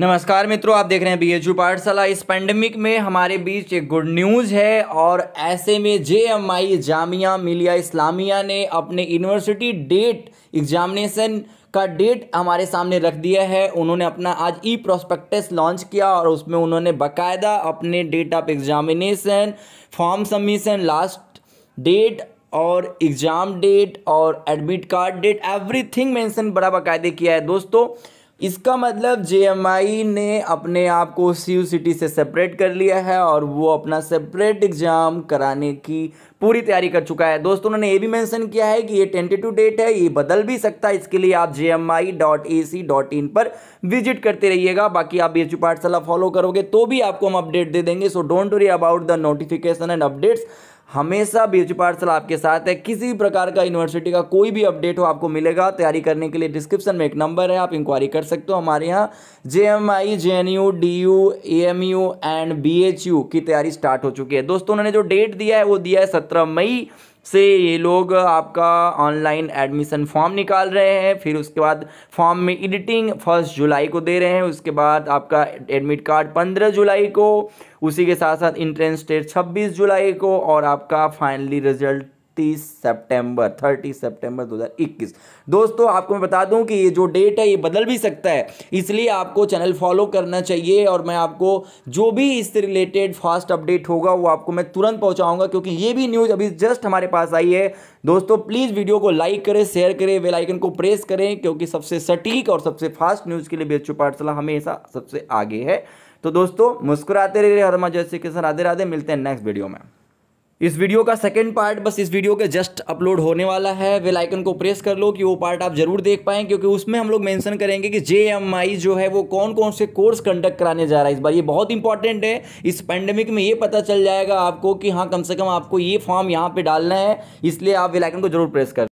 नमस्कार मित्रों आप देख रहे हैं बी एच पाठशाला इस पैंडमिक में हमारे बीच एक गुड न्यूज़ है और ऐसे में जे एम आई जामिया मिलिया इस्लामिया ने अपने यूनिवर्सिटी डेट एग्जामिनेशन का डेट हमारे सामने रख दिया है उन्होंने अपना आज ई प्रोस्पेक्टस लॉन्च किया और उसमें उन्होंने बकायदा अपने date of examination form submission last date और एग्ज़ाम डेट और admit card date everything mention बड़ा बाकायदे किया है दोस्तों इसका मतलब जे ने अपने आप को सी सी से सेपरेट कर लिया है और वो अपना सेपरेट एग्ज़ाम कराने की पूरी तैयारी कर चुका है दोस्तों उन्होंने ये भी मेंशन किया है कि ये टेंटेटिव डेट है ये बदल भी सकता है इसके लिए आप जे पर विजिट करते रहिएगा बाकी आप बी पाठशाला फॉलो करोगे तो भी आपको हम अपडेट दे देंगे so don't worry about the notification and updates हमेशा एच पार्सल आपके साथ है किसी भी प्रकार का यूनिवर्सिटी का कोई भी अपडेट हो आपको मिलेगा तैयारी करने के लिए डिस्क्रिप्शन में एक नंबर है आप इंक्वायरी कर सकते हो हमारे यहाँ J M I J N U D U A M U and B H U की तैयारी स्टार्ट हो चुकी है दोस्तों उन्होंने जो डेट दिया है वो दिया है सत्रह मई से ये लोग आपका ऑनलाइन एडमिशन फॉर्म निकाल रहे हैं फिर उसके बाद फॉर्म में एडिटिंग फर्स्ट जुलाई को दे रहे हैं उसके बाद आपका एडमिट कार्ड पंद्रह जुलाई को उसी के साथ साथ इंट्रेंस डेट छब्बीस जुलाई को और आपका फाइनली रिजल्ट 30 सितंबर 30 सितंबर 2021 दोस्तों आपको मैं बता दूं कि ये जो डेट है ये बदल भी सकता है इसलिए आपको चैनल फॉलो करना चाहिए और मैं आपको जो भी इससे रिलेटेड फास्ट अपडेट होगा वो आपको मैं तुरंत पहुंचाऊंगा क्योंकि ये भी न्यूज़ अभी जस्ट हमारे पास आई है दोस्तों प्लीज़ वीडियो को लाइक करें शेयर करें वेलाइकन को प्रेस करें क्योंकि सबसे सटीक और सबसे फास्ट न्यूज़ के लिए बी एच पाठशाला हमेशा सबसे आगे है तो दोस्तों मुस्कुराते हर हरमा जैसे किसान राधे राधे मिलते हैं नेक्स्ट वीडियो में इस वीडियो का सेकेंड पार्ट बस इस वीडियो के जस्ट अपलोड होने वाला है वे लाइकन को प्रेस कर लो कि वो पार्ट आप जरूर देख पाएं क्योंकि उसमें हम लोग मेंशन करेंगे कि जे जो है वो कौन कौन से कोर्स कंडक्ट कराने जा रहा है इस बार ये बहुत इंपॉर्टेंट है इस पैंडमिक में ये पता चल जाएगा आपको कि हाँ कम से कम आपको ये फॉर्म यहाँ पर डालना है इसलिए आप वेलाइकन को जरूर प्रेस कर